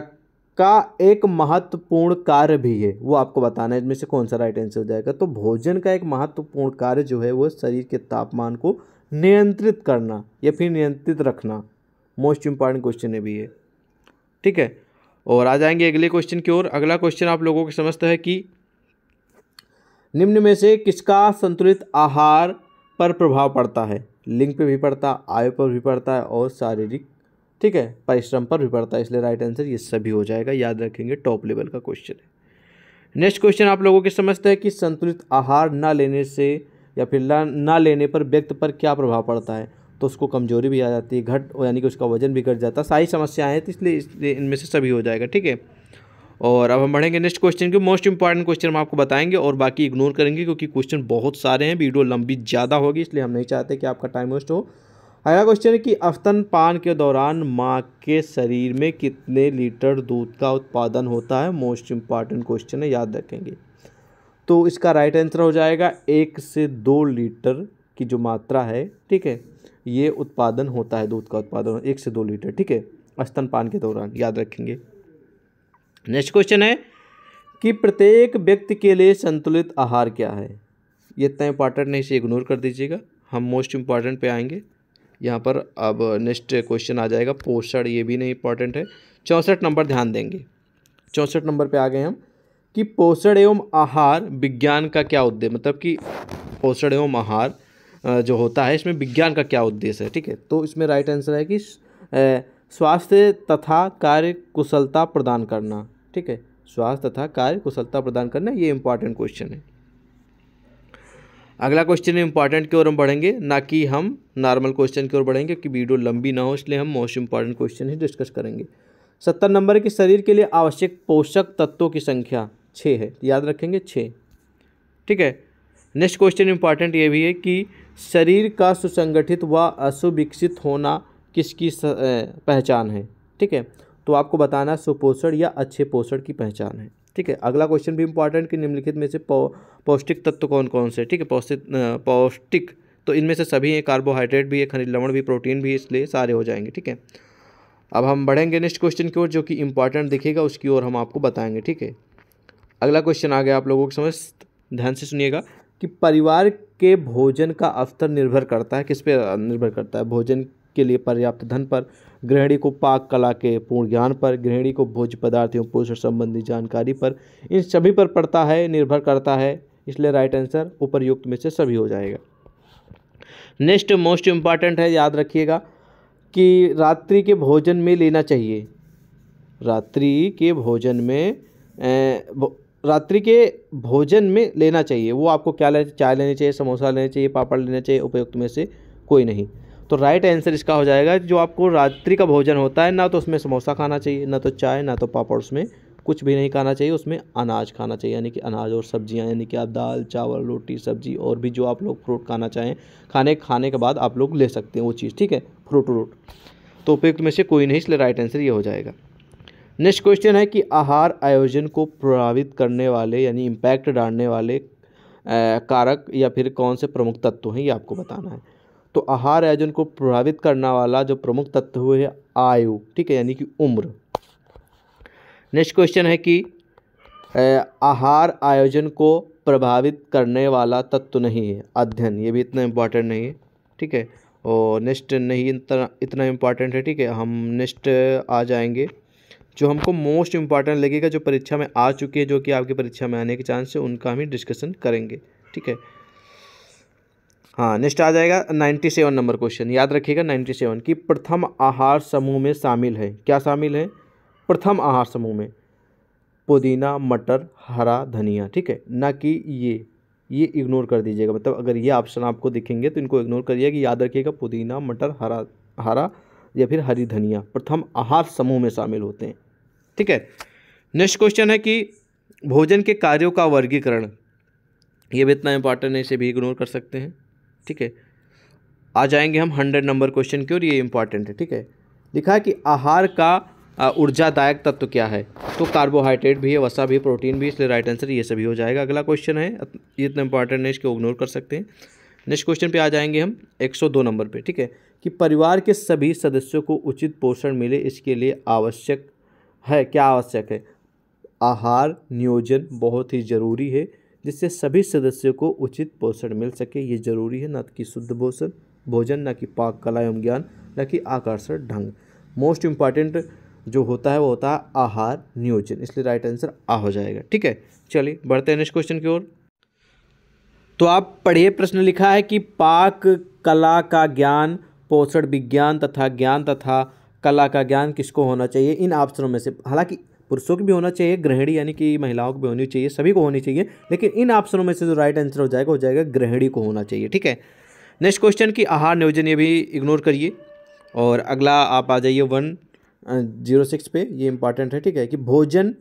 का एक महत्वपूर्ण कार्य भी है वो आपको बताना है इसमें से कौन सा राइट आंसर हो जाएगा तो भोजन का एक महत्वपूर्ण कार्य जो है वो शरीर के तापमान को नियंत्रित करना या फिर नियंत्रित रखना मोस्ट इम्पॉर्टेंट क्वेश्चन है भी है ठीक है और आ जाएंगे अगले क्वेश्चन की ओर अगला क्वेश्चन आप लोगों को समझता है कि निम्न में से किसका संतुलित आहार पर प्रभाव पड़ता है लिंग पर भी पड़ता आयु पर भी पड़ता है और शारीरिक ठीक है परिश्रम पर भी पड़ता है इसलिए राइट आंसर ये सभी हो जाएगा याद रखेंगे टॉप लेवल का क्वेश्चन है नेक्स्ट क्वेश्चन आप लोगों के समझते हैं कि संतुलित आहार ना लेने से या फिर ना लेने पर व्यक्ति पर क्या प्रभाव पड़ता है तो उसको कमजोरी भी आ जाती है घट यानी कि उसका वजन भी घट जाता है सारी समस्याएं हैं तो इसलिए इसलिए इनमें से सभी हो जाएगा ठीक है और अब हम बढ़ेंगे नेक्स्ट क्वेश्चन के मोस्ट इंपॉर्टेंट क्वेश्चन हम आपको बताएंगे और बाकी इग्नोर करेंगे क्योंकि क्वेश्चन बहुत सारे हैं वीडियो लंबी ज़्यादा होगी इसलिए हम नहीं चाहते कि आपका टाइम वेस्ट हो अगला क्वेश्चन है कि पान के दौरान माँ के शरीर में कितने लीटर दूध का उत्पादन होता है मोस्ट इम्पॉर्टेंट क्वेश्चन है याद रखेंगे तो इसका राइट आंसर हो जाएगा एक से दो लीटर की जो मात्रा है ठीक है ये उत्पादन होता है दूध का उत्पादन एक से दो लीटर ठीक है अस्तन पान के दौरान याद रखेंगे नेक्स्ट क्वेश्चन है कि प्रत्येक व्यक्ति के लिए संतुलित आहार क्या है ये इतना इम्पॉर्टेंट नहीं इसे इग्नोर कर दीजिएगा हम मोस्ट इम्पॉर्टेंट पे आएंगे यहाँ पर अब नेक्स्ट क्वेश्चन आ जाएगा पोषण ये भी नहीं इंपॉर्टेंट है चौंसठ नंबर ध्यान देंगे चौंसठ नंबर पे आ गए हम कि पोषण एवं आहार विज्ञान का क्या उद्देश्य मतलब कि पोषण एवं आहार जो होता है इसमें विज्ञान का क्या उद्देश्य है ठीक है तो इसमें राइट आंसर है कि स्वास्थ्य तथा कार्य कुशलता प्रदान करना ठीक है स्वास्थ्य तथा कार्य कुशलता प्रदान करना ये इंपॉर्टेंट क्वेश्चन है अगला क्वेश्चन इंपॉर्टेंट की ओर हम बढ़ेंगे ना कि हम नॉर्मल क्वेश्चन की ओर बढ़ेंगे क्योंकि वीडियो लंबी ना हो इसलिए हम मोस्ट इंपॉर्टेंट क्वेश्चन ही डिस्कस करेंगे सत्तर नंबर के शरीर के लिए आवश्यक पोषक तत्वों की संख्या छः है याद रखेंगे छः ठीक है नेक्स्ट क्वेश्चन इंपॉर्टेंट ये भी है कि शरीर का सुसंगठित व असुविकसित होना किसकी पहचान है ठीक है तो आपको बताना सुपोषण या अच्छे पोषण की पहचान है ठीक है अगला क्वेश्चन भी इंपॉर्टेंट कि निम्नलिखित में से पौष्टिक तत्व कौन कौन से ठीक है पौष्टिक पौष्टिक तो इनमें से सभी हैं कार्बोहाइड्रेट भी है खनिज लवण भी प्रोटीन भी इसलिए सारे हो जाएंगे ठीक है अब हम बढ़ेंगे नेक्स्ट क्वेश्चन की ओर जो कि इंपॉर्टेंट दिखेगा उसकी ओर हम आपको बताएंगे ठीक है अगला क्वेश्चन आ गया आप लोगों को समझ ध्यान से सुनिएगा कि परिवार के भोजन का स्तर निर्भर करता है किस पर निर्भर करता है भोजन के लिए पर्याप्त धन पर गृहिणी को पाक कला के पूर्ण ज्ञान पर गृहिणी को भोज्य पदार्थ एवं पोषण संबंधी जानकारी पर इन सभी पर पड़ता है निर्भर करता है इसलिए राइट आंसर उपरयुक्त में से सभी हो जाएगा नेक्स्ट मोस्ट इम्पॉर्टेंट है याद रखिएगा कि रात्रि के भोजन में लेना चाहिए रात्रि के भोजन में रात्रि के भोजन में लेना चाहिए वो आपको क्या लेना चाय लेनी चाहिए समोसा लेना चाहिए पापड़ लेना चाहिए उपयुक्त में से कोई नहीं तो राइट आंसर इसका हो जाएगा जो आपको रात्रि का भोजन होता है ना तो उसमें समोसा खाना चाहिए ना तो चाय ना तो पापड़ उसमें कुछ भी नहीं खाना चाहिए उसमें अनाज खाना चाहिए यानी कि अनाज और सब्जियां यानी कि आप दाल चावल रोटी सब्जी और भी जो आप लोग फ्रूट खाना चाहें खाने खाने के बाद आप लोग ले सकते हैं वो चीज़ ठीक है फ्रूट व्रूट तो उपयुक्त में से कोई नहीं इसलिए राइट आंसर ये हो जाएगा नेक्स्ट क्वेश्चन है कि आहार आयोजन को प्रभावित करने वाले यानी इम्पैक्ट डालने वाले कारक या फिर कौन से प्रमुख तत्व हैं ये आपको बताना है तो आहार आयोजन को प्रभावित करने वाला जो प्रमुख तत्व हुए है आयु ठीक है यानी कि उम्र नेक्स्ट क्वेश्चन है कि आहार आयोजन को प्रभावित करने वाला तत्व नहीं है अध्ययन ये भी इतना इम्पॉर्टेंट नहीं है ठीक है और नेक्स्ट नहीं इतना इतना इम्पॉर्टेंट है ठीक है हम नेक्स्ट आ जाएंगे जो हमको मोस्ट इम्पॉर्टेंट लगेगा जो परीक्षा में आ चुकी है जो कि आपकी परीक्षा में आने के चांस है उनका हम डिस्कशन करेंगे ठीक है हाँ नेक्स्ट आ जाएगा नाइन्टी सेवन नंबर क्वेश्चन याद रखिएगा नाइन्टी सेवन की प्रथम आहार समूह में शामिल है क्या शामिल है प्रथम आहार समूह में पुदीना मटर हरा धनिया ठीक है ना कि ये ये इग्नोर कर दीजिएगा मतलब अगर ये ऑप्शन आपको दिखेंगे तो इनको इग्नोर करिएगा कि याद रखिएगा पुदीना मटर हरा हरा या फिर हरी धनिया प्रथम आहार समूह में शामिल होते हैं ठीक है नेक्स्ट क्वेश्चन है कि भोजन के कार्यों का वर्गीकरण ये भी इतना इंपॉर्टेंट है इसे भी इग्नोर कर सकते हैं ठीक है आ जाएंगे हम हंड्रेड नंबर क्वेश्चन की और ये इंपॉर्टेंट है ठीक है लिखा है कि आहार का ऊर्जादायक तत्व तो क्या है तो कार्बोहाइड्रेट भी है वसा भी प्रोटीन भी इसलिए राइट आंसर ये सभी हो जाएगा अगला क्वेश्चन है ये इतना इंपॉर्टेंट है इसको इग्नोर कर सकते हैं नेक्स्ट क्वेश्चन पे आ जाएंगे हम 102 नंबर पे ठीक है कि परिवार के सभी सदस्यों को उचित पोषण मिले इसके लिए आवश्यक है क्या आवश्यक है आहार नियोजन बहुत ही ज़रूरी है जिससे सभी सदस्यों को उचित पोषण मिल सके ये जरूरी है न कि शुद्ध पोषण भोजन न कि पाक कला एवं ज्ञान न कि आकर्षक ढंग मोस्ट इम्पॉर्टेंट जो होता है वो होता है आहार नियोजन इसलिए राइट आंसर आ हो जाएगा ठीक है चलिए बढ़ते हैं नेक्स्ट क्वेश्चन की ओर तो आप पढ़िए प्रश्न लिखा है कि पाक कला का ज्ञान पोषण विज्ञान तथा ज्ञान तथा कला का ज्ञान किसको होना चाहिए इन ऑप्शनों में से हालांकि पुरुषों की भी होना चाहिए गृहिणी यानी कि महिलाओं को भी होनी चाहिए सभी को होनी चाहिए लेकिन इन ऑप्शनों में से जो राइट आंसर हो जाएगा हो जाएगा गृहिणी को होना चाहिए ठीक है नेक्स्ट क्वेश्चन की आहार नियोजन ये भी इग्नोर करिए और अगला आप आ जाइए वन जीरो सिक्स पे ये इंपॉर्टेंट है ठीक है कि भोजन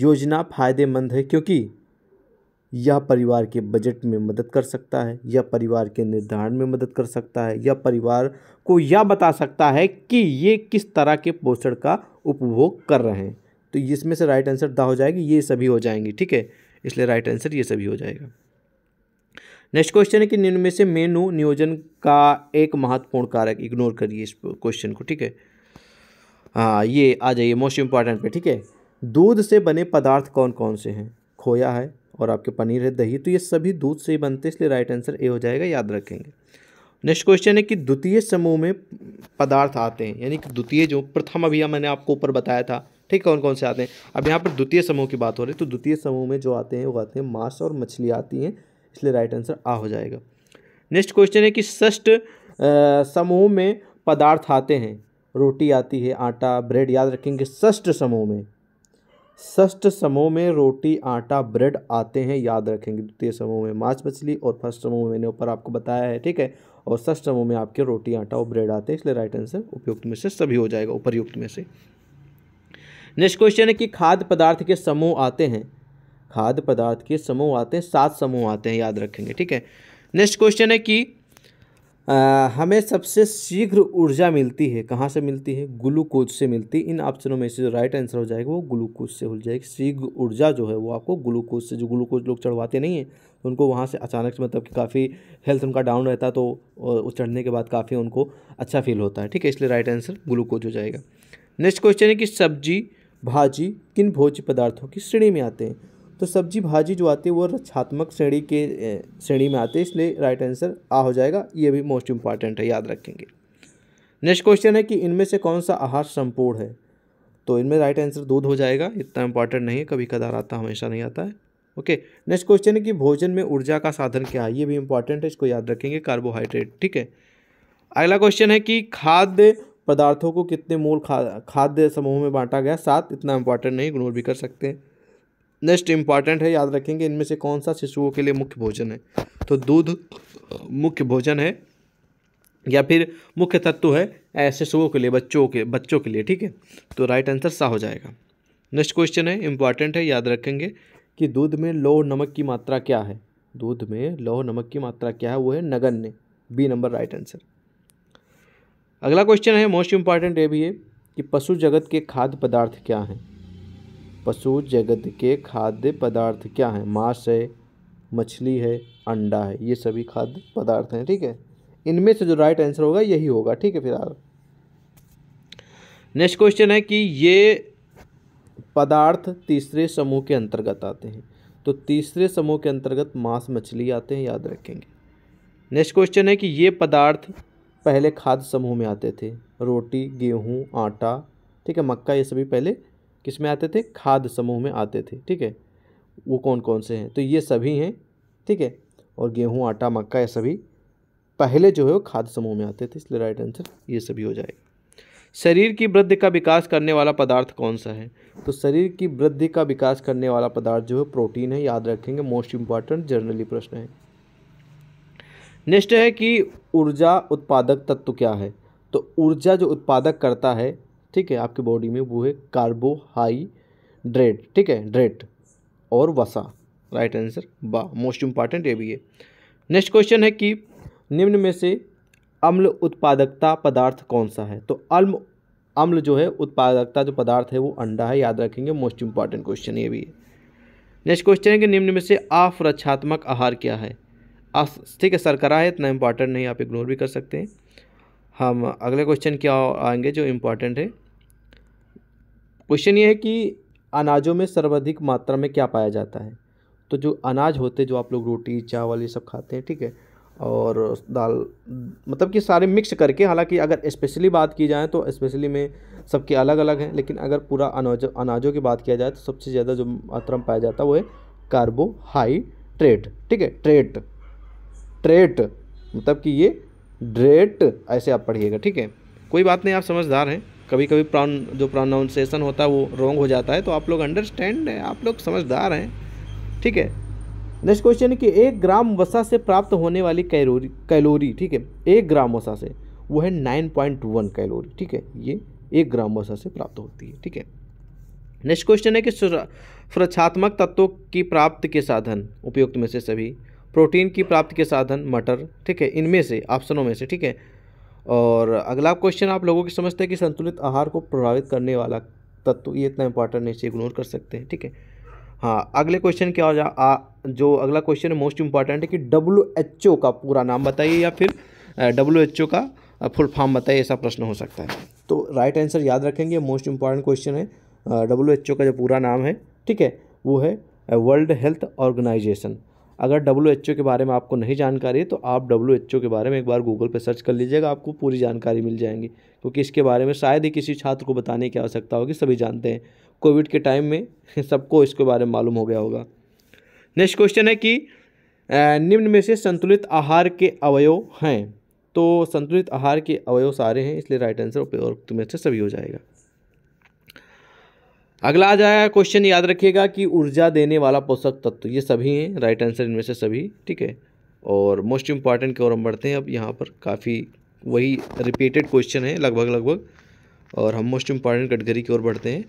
योजना फ़ायदेमंद है क्योंकि यह परिवार के बजट में मदद कर सकता है यह परिवार के निर्धारण में मदद कर सकता है यह परिवार को यह बता सकता है कि ये किस तरह के पोषण का उपभोग कर रहे हैं तो इसमें से राइट आंसर दा हो जाएगी ये सभी हो जाएंगी ठीक है इसलिए राइट आंसर ये सभी हो जाएगा नेक्स्ट क्वेश्चन है कि निम्न में से मेनू नियोजन का एक महत्वपूर्ण कारक इग्नोर करिए इस क्वेश्चन को ठीक है हाँ ये आ जाइए मोस्ट इम्पॉर्टेंट पे ठीक है दूध से बने पदार्थ कौन कौन से हैं खोया है और आपके पनीर है दही तो ये सभी दूध से ही बनते हैं इसलिए राइट आंसर ए हो जाएगा याद रखेंगे नेक्स्ट क्वेश्चन है कि द्वितीय समूह में पदार्थ आते हैं यानी कि द्वितीय जो प्रथम अभी मैंने आपको ऊपर बताया था ठीक कौन कौन से आते हैं अब यहाँ पर द्वितीय समूह की बात हो रही है तो द्वितीय समूह में जो आते हैं वो आते हैं मांस और मछली आती हैं इसलिए राइट आंसर आ हो जाएगा नेक्स्ट क्वेश्चन है कि सष्ट समूह में पदार्थ आते हैं रोटी आती है आटा ब्रेड याद रखेंगे सष्ट समूह में सष्ट समूह में रोटी आटा ब्रेड आते हैं याद रखेंगे द्वितीय समूह में मांस मछली और फर्स्ट समूह में मैंने ऊपर आपको बताया है ठीक है और सष्ट समूह में आपके रोटी आटा और ब्रेड आते हैं इसलिए राइट आंसर उपयुक्त में से सभी हो जाएगा उपरयुक्त में से नेक्स्ट क्वेश्चन है कि खाद्य पदार्थ के समूह आते हैं खाद्य पदार्थ के समूह आते हैं सात समूह आते हैं याद रखेंगे ठीक है नेक्स्ट क्वेश्चन है कि आ, हमें सबसे शीघ्र ऊर्जा मिलती है कहाँ से मिलती है ग्लूकोज से मिलती है इन ऑप्शनों में से जो राइट आंसर हो जाएगा वो ग्लूकोज से हो जाएगी शीघ्र ऊर्जा जो है वो आपको ग्लूकोज से जो ग्लूकोज लोग चढ़वाते नहीं हैं तो उनको वहाँ से अचानक से मतलब कि काफ़ी हेल्थ उनका डाउन रहता है तो चढ़ने के बाद काफ़ी उनको अच्छा फील होता है ठीक है इसलिए राइट आंसर ग्लूकोज हो जाएगा नेक्स्ट क्वेश्चन है कि सब्जी भाजी किन भोज्य पदार्थों की श्रेणी में आते हैं तो सब्जी भाजी जो आती है वो रक्षात्मक श्रेणी के श्रेणी में आते हैं इसलिए राइट आंसर आ हो जाएगा ये भी मोस्ट इम्पॉर्टेंट है याद रखेंगे नेक्स्ट क्वेश्चन है कि इनमें से कौन सा आहार संपूर्ण है तो इनमें राइट आंसर दूध हो जाएगा इतना इम्पॉर्टेंट नहीं है कभी कदार आता हमेशा नहीं आता है ओके नेक्स्ट क्वेश्चन है कि भोजन में ऊर्जा का साधन क्या है ये भी इंपॉर्टेंट है इसको याद रखेंगे कार्बोहाइड्रेट ठीक है अगला क्वेश्चन है कि खाद्य पदार्थों को कितने मूल खा खाद्य समूह में बांटा गया सात इतना इंपॉर्टेंट नहीं इग्नोर भी कर सकते हैं नेक्स्ट इंपॉर्टेंट है याद रखेंगे इनमें से कौन सा शिशुओं के लिए मुख्य भोजन है तो दूध मुख्य भोजन है या फिर मुख्य तत्व है शिशुओं के लिए बच्चों के बच्चों के लिए ठीक है तो राइट आंसर सा हो जाएगा नेक्स्ट क्वेश्चन है इंपॉर्टेंट है याद रखेंगे कि दूध में लोह नमक की मात्रा क्या है दूध में लोह नमक की मात्रा क्या है वो है नगण्य बी नंबर राइट आंसर अगला क्वेश्चन है मोस्ट इम्पॉर्टेंट ये भी है कि पशु जगत के खाद्य पदार्थ क्या हैं पशु जगत के खाद्य पदार्थ क्या हैं मांस है मछली है अंडा है ये सभी खाद्य पदार्थ हैं ठीक है इनमें से जो राइट आंसर होगा यही होगा ठीक है फिलहाल नेक्स्ट क्वेश्चन है कि ये पदार्थ तीसरे समूह के अंतर्गत आते हैं तो तीसरे समूह के अंतर्गत मांस मछली आते हैं याद रखेंगे नेक्स्ट क्वेश्चन है कि ये पदार्थ पहले खाद्य समूह में आते थे रोटी गेहूँ आटा ठीक है मक्का ये सभी पहले किस में आते थे खाद्य समूह में आते थे ठीक है वो कौन कौन से हैं तो ये सभी हैं ठीक है और गेहूँ आटा मक्का ये सभी पहले जो है वो खाद्य समूह में आते थे इसलिए राइट आंसर ये सभी हो जाएगा शरीर की वृद्धि का विकास करने वाला पदार्थ कौन सा है तो शरीर की वृद्धि का विकास करने वाला पदार्थ जो है प्रोटीन है याद रखेंगे मोस्ट इंपॉर्टेंट जर्नली प्रश्न है नेक्स्ट है कि ऊर्जा उत्पादक तत्व क्या है तो ऊर्जा जो उत्पादक करता है ठीक है आपके बॉडी में वो है कार्बोहाइड्रेट ठीक है ड्रेट और वसा राइट आंसर बा मोस्ट इम्पॉर्टेंट ये भी है नेक्स्ट क्वेश्चन है कि निम्न में से अम्ल उत्पादकता पदार्थ कौन सा है तो अम्ल अम्ल जो है उत्पादकता जो पदार्थ है वो अंडा है याद रखेंगे मोस्ट इम्पॉर्टेंट क्वेश्चन ये भी है नेक्स्ट क्वेश्चन है कि निम्न में से अफरक्षात्मक आहार क्या है ठीक है सरकरा है इतना इम्पॉर्टेंट नहीं आप इग्नोर भी कर सकते हैं हम अगले क्वेश्चन क्या आएंगे जो इम्पॉर्टेंट है क्वेश्चन ये है कि अनाजों में सर्वाधिक मात्रा में क्या पाया जाता है तो जो अनाज होते जो आप लोग रोटी चावल ये सब खाते हैं ठीक है और दाल मतलब कि सारे मिक्स करके हालांकि अगर स्पेशली बात की जाए तो स्पेशली में सबके अलग अलग हैं लेकिन अगर पूरा अनाज अनाजों की बात किया जाए तो सबसे ज़्यादा जो मात्रा में पाया जाता है वो है कार्बोहाइड्रेट ठीक है ट्रेट ट्रेट मतलब कि ये ड्रेट ऐसे आप पढ़िएगा ठीक है कोई बात नहीं आप समझदार हैं कभी कभी प्रॉन जो प्रोनाउंसिएशन होता है वो रॉन्ग हो जाता है तो आप लोग अंडरस्टैंड हैं आप लोग समझदार हैं ठीक है नेक्स्ट क्वेश्चन है कि एक ग्राम वसा से प्राप्त होने वाली कैलोरी कैलोरी ठीक है एक ग्राम वसा से वो है नाइन पॉइंट वन कैलोरी ठीक है ये एक ग्राम वसा से प्राप्त होती है ठीक है नेक्स्ट क्वेश्चन है कि सुरक्षात्मक तत्वों की प्राप्त के साधन उपयुक्त में से सभी प्रोटीन की प्राप्ति के साधन मटर ठीक है इनमें से ऑप्शनों में से ठीक है और अगला क्वेश्चन आप लोगों की समझते हैं कि संतुलित आहार को प्रभावित करने वाला तत्व ये इतना इंपॉर्टेंट नहीं इसे इग्नोर कर सकते हैं ठीक है हाँ अगले क्वेश्चन क्या हो जा आ, जो अगला क्वेश्चन है मोस्ट इंपॉर्टेंट है कि डब्ल्यू एच ओ का पूरा नाम बताइए या फिर डब्ल्यू एच ओ का फुल फॉर्म बताइए ऐसा प्रश्न हो सकता है तो राइट आंसर याद रखेंगे मोस्ट इंपॉर्टेंट क्वेश्चन है डब्ल्यू एच ओ का जो पूरा नाम है ठीक है वो है वर्ल्ड हेल्थ ऑर्गेनाइजेशन अगर डब्ल्यू के बारे में आपको नहीं जानकारी है तो आप डब्ल्यू के बारे में एक बार गूगल पर सर्च कर लीजिएगा आपको पूरी जानकारी मिल जाएंगी क्योंकि इसके बारे में शायद ही किसी छात्र को बताने की आवश्यकता होगी सभी जानते हैं कोविड के टाइम में सबको इसके बारे में मालूम हो गया होगा नेक्स्ट क्वेश्चन है कि निम्न में से संतुलित आहार के अवयव हैं तो संतुलित आहार के अवयव सारे हैं इसलिए राइट आंसर उपयुक्त में से सभी हो जाएगा अगला आ जाएगा क्वेश्चन याद रखिएगा कि ऊर्जा देने वाला पोषक तत्व ये सभी हैं राइट आंसर इनमें से सभी ठीक है और मोस्ट इम्पॉर्टेंट की ओर हम बढ़ते हैं अब यहाँ पर काफ़ी वही रिपीटेड क्वेश्चन है लगभग लगभग और हम मोस्ट इम्पॉर्टेंट कैटेगरी की ओर बढ़ते हैं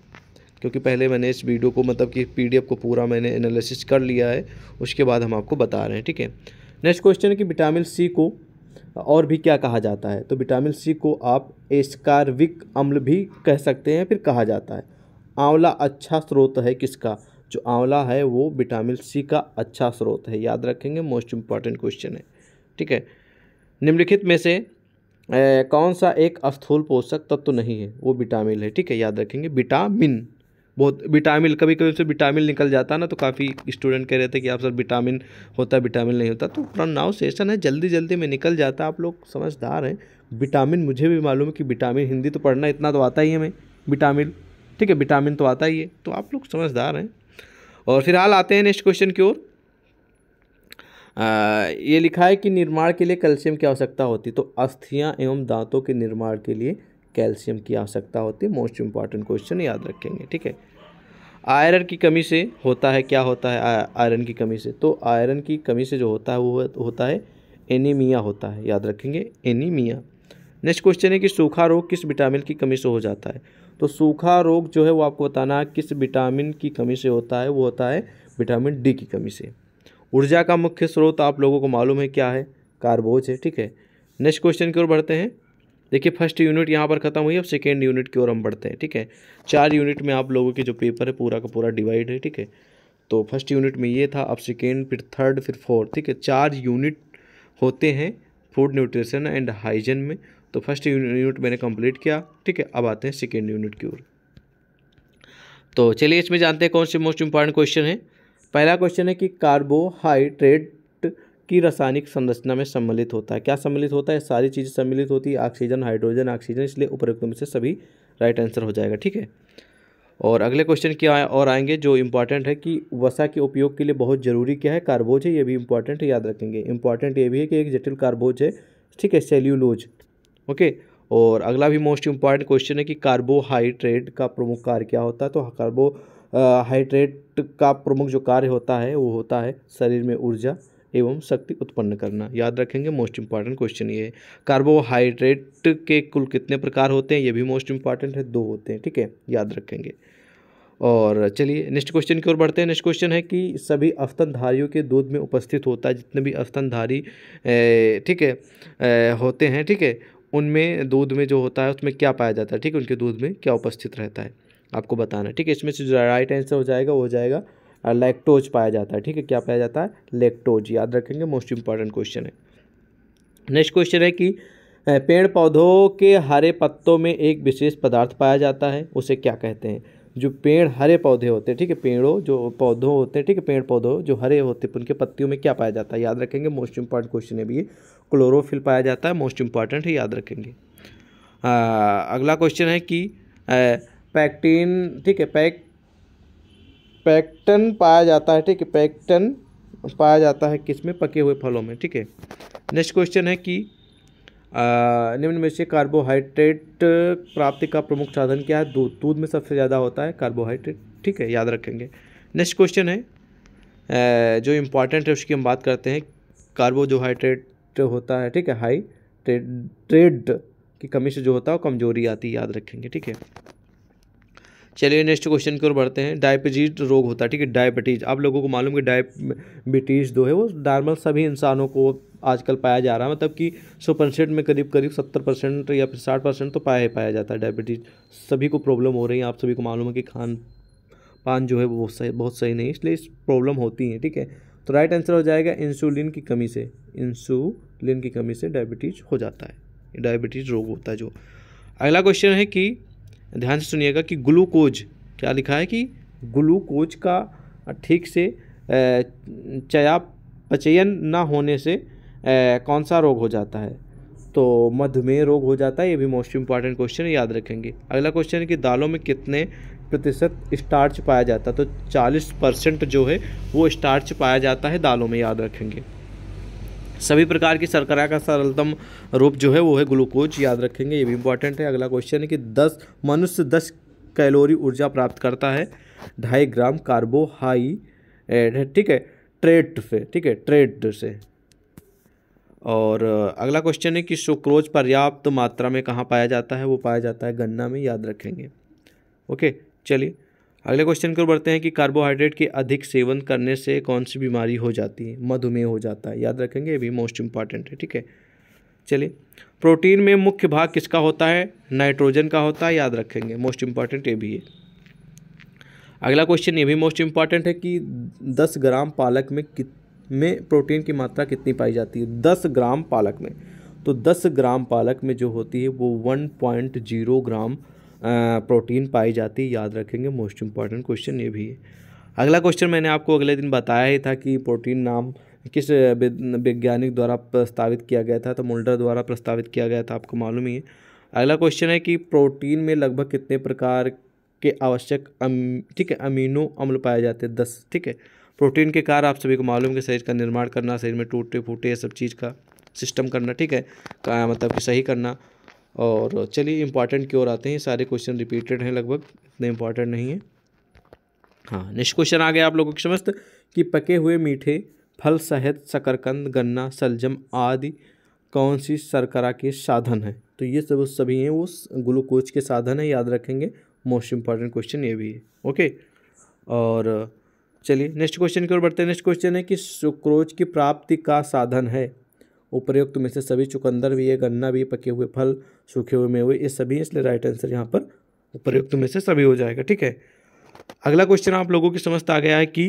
क्योंकि पहले मैंने इस वीडियो को मतलब कि पी को पूरा मैंने एनालिसिस कर लिया है उसके बाद हम आपको बता रहे हैं ठीक है नेक्स्ट क्वेश्चन है कि विटामिन सी को और भी क्या कहा जाता है तो विटामिन सी को आप एस्कार्विक अम्ल भी कह सकते हैं फिर कहा जाता है आंवला अच्छा स्रोत है किसका जो आंवला है वो विटामिन सी का अच्छा स्रोत है याद रखेंगे मोस्ट इम्पॉर्टेंट क्वेश्चन है ठीक है निम्नलिखित में से ए, कौन सा एक स्थूल पोषक तत्व तो नहीं है वो विटामिन है ठीक है याद रखेंगे विटामिन बहुत विटामिन कभी कभी उससे विटामिन निकल जाता है ना तो काफ़ी स्टूडेंट कह रहे थे कि आप सर विटामिन होता है विटामिन नहीं होता तो प्रोनाउंसिएशन है जल्दी जल्दी में निकल जाता आप लोग समझदार हैं विटामिन मुझे भी मालूम है कि विटामिन हिंदी तो पढ़ना इतना तो आता ही हमें विटामिन ठीक है विटामिन तो आता ही है तो आप लोग समझदार हैं और फिलहाल आते हैं नेक्स्ट क्वेश्चन की ओर ये लिखा है कि निर्माण के लिए कैल्शियम की आवश्यकता होती तो अस्थियाँ एवं दांतों के निर्माण के लिए कैल्शियम की आवश्यकता होती है मोस्ट इम्पॉर्टेंट क्वेश्चन याद रखेंगे ठीक है आयरन की कमी से होता है क्या होता है आयरन की कमी से तो आयरन की कमी से जो होता है वो होता है एनीमिया होता है याद रखेंगे एनीमिया नेक्स्ट क्वेश्चन है कि सूखा रोग किस विटामिन की कमी से हो जाता है तो सूखा रोग जो है वो आपको बताना किस विटामिन की कमी से होता है वो होता है विटामिन डी की कमी से ऊर्जा का मुख्य स्रोत आप लोगों को मालूम है क्या है कार्बोज है ठीक है नेक्स्ट क्वेश्चन की ओर बढ़ते हैं देखिए फर्स्ट यूनिट यहाँ पर खत्म हुई अब सेकेंड यूनिट की ओर हम बढ़ते हैं ठीक है चार यूनिट में आप लोगों के जो पेपर है पूरा का पूरा डिवाइड है ठीक है तो फर्स्ट यूनिट में ये था अब सेकेंड फिर थर्ड फिर फोर्थ ठीक है चार यूनिट होते हैं फूड न्यूट्रिशन एंड हाइजन में तो फर्स्ट यूनिट मैंने कंप्लीट किया ठीक है अब आते हैं सेकेंड यूनिट की ओर तो चलिए इसमें जानते हैं कौन से मोस्ट इंपॉर्टेंट क्वेश्चन है पहला क्वेश्चन है कि कार्बोहाइड्रेट की रासायनिक संरचना में सम्मिलित होता है क्या सम्मिलित होता है सारी चीज़ें सम्मिलित होती है ऑक्सीजन हाइड्रोजन ऑक्सीजन इसलिए उपरोक्त में से सभी राइट आंसर हो जाएगा ठीक है और अगले क्वेश्चन क्या और आएंगे जो इम्पॉर्टेंट है कि वसा के उपयोग के लिए बहुत ज़रूरी क्या है कार्बोज है ये भी इम्पॉर्टेंट याद रखेंगे इम्पॉर्टेंट ये भी है कि एक जटिल कार्बोज है ठीक है सेल्यूलोज ओके और अगला भी मोस्ट इम्पॉर्टेंट क्वेश्चन है कि कार्बोहाइड्रेट का प्रमुख कार्य क्या होता है तो कार्बोहाइड्रेट का प्रमुख जो कार्य होता है वो होता है शरीर में ऊर्जा एवं शक्ति उत्पन्न करना याद रखेंगे मोस्ट इम्पॉर्टेंट क्वेश्चन ये है कार्बोहाइड्रेट के कुल कितने प्रकार होते हैं ये भी मोस्ट इम्पॉर्टेंट है दो होते हैं ठीक है याद रखेंगे और चलिए नेक्स्ट क्वेश्चन की ओर बढ़ते हैं नेक्स्ट क्वेश्चन है कि सभी अस्तनधारियों के दूध में उपस्थित होता है जितने भी अस्तनधारी ठीक है होते हैं ठीक है उनमें दूध में जो होता है उसमें क्या पाया जाता है ठीक है उनके दूध में क्या उपस्थित रहता है आपको बताना ठीक है इसमें से जो राइट आंसर हो जाएगा वो हो जाएगा लैक्टोज पाया जाता है ठीक है क्या पाया जाता है लेक्टोज याद रखेंगे मोस्ट इंपॉर्टेंट क्वेश्चन है नेक्स्ट क्वेश्चन है कि पेड़ पौधों के हरे पत्तों में एक विशेष पदार्थ पाया जाता है उसे क्या कहते हैं जो पेड़ हरे पौधे होते हैं ठीक है पेड़ों जो पौधों होते हैं ठीक है पेड़ पौधों जो हरे होते हैं उनके पत्तियों में क्या पाया जाता है याद रखेंगे मोस्ट इंपॉर्टेंट क्वेश्चन है भी क्लोरोफिल पाया जाता है मोस्ट इंपॉर्टेंट है याद रखेंगे आ, अगला क्वेश्चन है कि पैक्टीन ठीक है पैक पैक्टन पाया जाता है ठीक है पैक्टन पाया जाता है किस में पके हुए फलों में ठीक है नेक्स्ट क्वेश्चन है कि निम्न में से कार्बोहाइड्रेट प्राप्ति का प्रमुख साधन क्या है दूध दूध में सबसे ज़्यादा होता है कार्बोहाइड्रेट ठीक है याद रखेंगे नेक्स्ट क्वेश्चन है जो इम्पॉर्टेंट है उसकी हम बात करते हैं कार्बोजोहाइड्रेट होता है ठीक है हाई ट्रेड की कमी से जो होता है वो कमजोरी आती है याद रखेंगे ठीक है चलिए नेक्स्ट क्वेश्चन की ओर बढ़ते हैं डायबिटीज रोग होता है ठीक है डायबिटीज आप लोगों को मालूम कि डायबिटीज जो है वो नॉर्मल सभी इंसानों को आजकल पाया जा रहा है मतलब कि सौ परसेंट में करीब करीब सत्तर परसेंट या फिर साठ परसेंट तो पाया ही पाया जाता है डायबिटीज सभी को प्रॉब्लम हो रही है आप सभी को मालूम है कि खान पान जो है वो बहुत सही बहुत सही नहीं इसलिए इस प्रॉब्लम होती है ठीक है तो राइट आंसर हो जाएगा इंसुलिन की कमी से इंसुलिन की कमी से डायबिटीज हो जाता है डायबिटीज रोग होता है जो अगला क्वेश्चन है कि ध्यान से सुनिएगा कि ग्लूकोज क्या लिखा है कि ग्लूकोज का ठीक से चयापचयन ना होने से कौन सा रोग हो जाता है तो मधुमेह रोग हो जाता है ये भी मोस्ट इम्पॉर्टेंट क्वेश्चन याद रखेंगे अगला क्वेश्चन है कि दालों में कितने प्रतिशत स्टार्च पाया जाता है तो 40 परसेंट जो है वो स्टार्च पाया जाता है दालों में याद रखेंगे सभी प्रकार की शर्करा का सरलतम रूप जो है वो है ग्लूकोज याद रखेंगे ये भी इंपॉर्टेंट है अगला क्वेश्चन है कि दस मनुष्य दस कैलोरी ऊर्जा प्राप्त करता है ढाई ग्राम कार्बोहाइड्रेट ठीक है ट्रेट से ठीक है ट्रेट से और अगला क्वेश्चन है कि सुक्रोज पर्याप्त मात्रा में कहाँ पाया जाता है वो पाया जाता है गन्ना में याद रखेंगे ओके चलिए अगले क्वेश्चन की ओर बढ़ते हैं कि कार्बोहाइड्रेट के अधिक सेवन करने से कौन सी बीमारी हो जाती है मधुमेह हो जाता है याद रखेंगे ये भी मोस्ट इंपॉर्टेंट है ठीक है चलिए प्रोटीन में मुख्य भाग किसका होता है नाइट्रोजन का होता है याद रखेंगे मोस्ट इंपॉर्टेंट ये भी है अगला क्वेश्चन ये भी मोस्ट इंपॉर्टेंट है कि दस ग्राम पालक में कित में प्रोटीन की मात्रा कितनी पाई जाती है दस ग्राम पालक में तो दस ग्राम पालक में जो होती है वो one point zero gram protein पाई जाती है याद रखेंगे मोस्ट इम्पॉर्टेंट क्वेश्चन ये भी है अगला क्वेश्चन मैंने आपको अगले दिन बताया ही था कि प्रोटीन नाम किस वैज्ञानिक द्वारा प्रस्तावित किया गया था तो मुल्डर द्वारा प्रस्तावित किया गया था आपको मालूम ही है अगला क्वेश्चन है कि प्रोटीन में लगभग कितने प्रकार के आवश्यक अम ठीक है अमीनो अम्ल पाए जाते हैं दस ठीक है प्रोटीन के कार आप सभी को मालूम कि शरीर का निर्माण करना शरीर में टूटे फूटे ये सब चीज़ का सिस्टम करना ठीक है का मतलब कि सही करना और चलिए इंपॉर्टेंट की ओर आते हैं सारे क्वेश्चन रिपीटेड हैं लगभग इतने इंपॉर्टेंट नहीं है हाँ नेक्स्ट क्वेश्चन आ गया आप लोगों के समस्त कि पके हुए मीठे फल शहद शकरकंद गन्ना सलजम आदि कौन सी शर्करा के साधन हैं तो ये सब सभी हैं वो ग्लूकोज के साधन हैं याद रखेंगे मोस्ट इम्पॉर्टेंट क्वेश्चन ये भी है ओके और चलिए नेक्स्ट क्वेश्चन की ओर बढ़ते हैं नेक्स्ट क्वेश्चन है कि सुक्रोज की प्राप्ति का साधन है उपर्युक्त में से सभी चुकंदर भी है गन्ना भी पके हुए फल सूखे हुए मेवे ये सभी इसलिए राइट आंसर यहाँ पर उपयुक्त में से सभी हो जाएगा ठीक है अगला क्वेश्चन आप लोगों की समझ आ गया है कि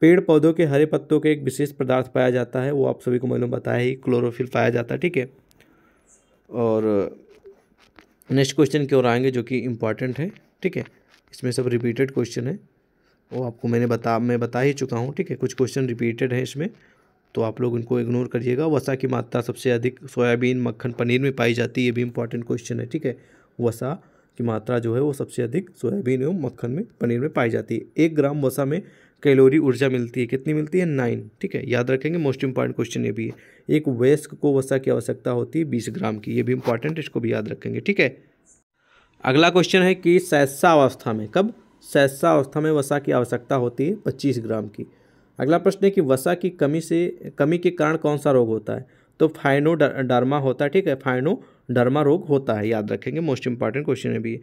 पेड़ पौधों के हरे पत्तों के एक विशेष पदार्थ पाया जाता है वो आप सभी को मैंने बताया ही क्लोरोफिल पाया जाता है ठीक है और नेक्स्ट क्वेश्चन की ओर आएंगे जो कि इम्पॉर्टेंट है ठीक है इसमें सब रिपीटेड क्वेश्चन है वो आपको मैंने बता मैं बता ही चुका हूँ ठीक है कुछ क्वेश्चन रिपीटेड है इसमें तो आप लोग इनको इग्नोर करिएगा वसा की मात्रा सबसे अधिक सोयाबीन मक्खन पनीर में पाई जाती है ये भी इंपॉर्टेंट क्वेश्चन है ठीक है वसा की मात्रा जो है वो सबसे अधिक सोयाबीन एवं मक्खन में पनीर में पाई जाती है एक ग्राम वसा में कैलोरी ऊर्जा मिलती है कितनी मिलती है नाइन ठीक है याद रखेंगे मोस्ट इंपॉर्टेंट क्वेश्चन ये भी है एक वयस्क को वसा की आवश्यकता होती है बीस ग्राम की ये भी इंपॉर्टेंट इसको भी याद रखेंगे ठीक है अगला क्वेश्चन है कि सहसा अवस्था में कब सहसा अवस्था में वसा की आवश्यकता होती है पच्चीस ग्राम की अगला प्रश्न है कि वसा की कमी से कमी के कारण कौन सा रोग होता है तो फाइनो डर्मा होता है ठीक है फाइनो डर्मा रोग होता है याद रखेंगे मोस्ट इंपॉर्टेंट क्वेश्चन है भी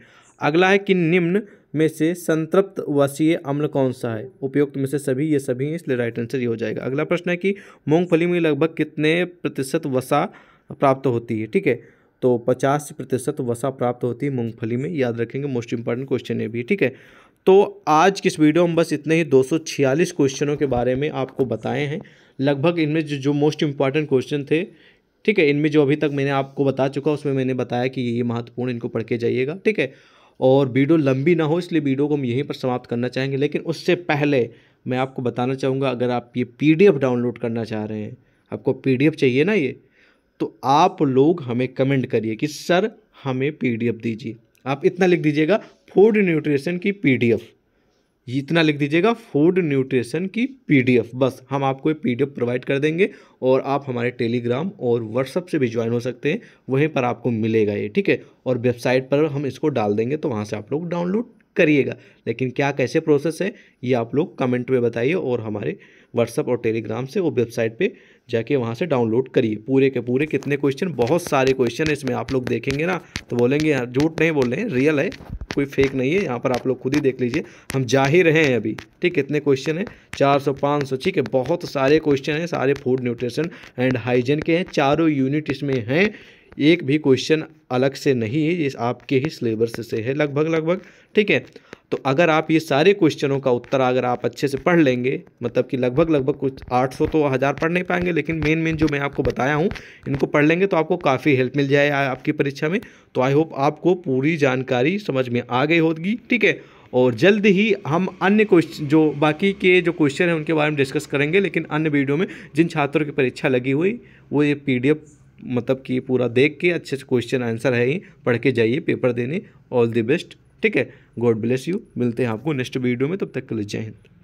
अगला है कि निम्न में से संतृप्त वसीय अम्ल कौन सा है उपयुक्त में से सभी ये सभी हैं इसलिए राइट आंसर ये हो जाएगा अगला प्रश्न है कि मूंगफली में लगभग कितने प्रतिशत वसा प्राप्त होती है ठीक है तो पचास प्रतिशत वसा प्राप्त होती है मूंगफली में याद रखेंगे मोस्ट इंपॉर्टेंट क्वेश्चन है भी ठीक है तो आज किस वीडियो में बस इतने ही 246 क्वेश्चनों के बारे में आपको बताए हैं लगभग इनमें जो जो मोस्ट इम्पॉर्टेंट क्वेश्चन थे ठीक है इनमें जो अभी तक मैंने आपको बता चुका उसमें मैंने बताया कि ये महत्वपूर्ण इनको पढ़ के जाइएगा ठीक है और वीडियो लंबी ना हो इसलिए वीडियो को हम यहीं पर समाप्त करना चाहेंगे लेकिन उससे पहले मैं आपको बताना चाहूँगा अगर आप ये पी डाउनलोड करना चाह रहे हैं आपको पी चाहिए ना ये तो आप लोग हमें कमेंट करिए कि सर हमें पी दीजिए आप इतना लिख दीजिएगा फूड न्यूट्रिशन की पीडीएफ इतना लिख दीजिएगा फूड न्यूट्रिशन की पीडीएफ बस हम आपको पीडीएफ प्रोवाइड कर देंगे और आप हमारे टेलीग्राम और व्हाट्सअप से भी ज्वाइन हो सकते हैं वहीं पर आपको मिलेगा ये ठीक है और वेबसाइट पर हम इसको डाल देंगे तो वहाँ से आप लोग डाउनलोड करिएगा लेकिन क्या कैसे प्रोसेस है ये आप लोग कमेंट में बताइए और हमारे व्हाट्सअप और टेलीग्राम से वो वेबसाइट पे जाके वहाँ से डाउनलोड करिए पूरे के पूरे कितने क्वेश्चन बहुत सारे क्वेश्चन इसमें आप लोग देखेंगे ना तो बोलेंगे यार झूठ नहीं बोल रहे हैं रियल है कोई फेक नहीं है यहाँ पर आप लोग खुद ही देख लीजिए हम जा ही रहे हैं अभी ठीक कितने क्वेश्चन हैं चार सौ पाँच सौ ठीक है बहुत सारे क्वेश्चन हैं सारे फूड न्यूट्रिशन एंड हाइजीन के हैं चारों यूनिट इसमें हैं एक भी क्वेश्चन अलग से नहीं है ये आपके ही सिलेबस से है लगभग लगभग ठीक है तो अगर आप ये सारे क्वेश्चनों का उत्तर अगर आप अच्छे से पढ़ लेंगे मतलब कि लगभग लगभग कुछ 800 तो हज़ार पढ़ नहीं पाएंगे लेकिन मेन मेन जो मैं आपको बताया हूँ इनको पढ़ लेंगे तो आपको काफ़ी हेल्प मिल जाए आपकी परीक्षा में तो आई होप आपको पूरी जानकारी समझ में आ गई होगी ठीक है और जल्द ही हम अन्य क्वेश्चन जो बाकी के जो क्वेश्चन हैं उनके बारे में डिस्कस करेंगे लेकिन अन्य वीडियो में जिन छात्रों की परीक्षा लगी हुई वो ये पीडीएफ मतलब कि पूरा देख के अच्छे से क्वेश्चन आंसर है ही पढ़ के जाइए पेपर देने ऑल द बेस्ट ठीक है गॉड ब्लेस यू मिलते हैं आपको नेक्स्ट वीडियो में तब तक के लिए जय हिंद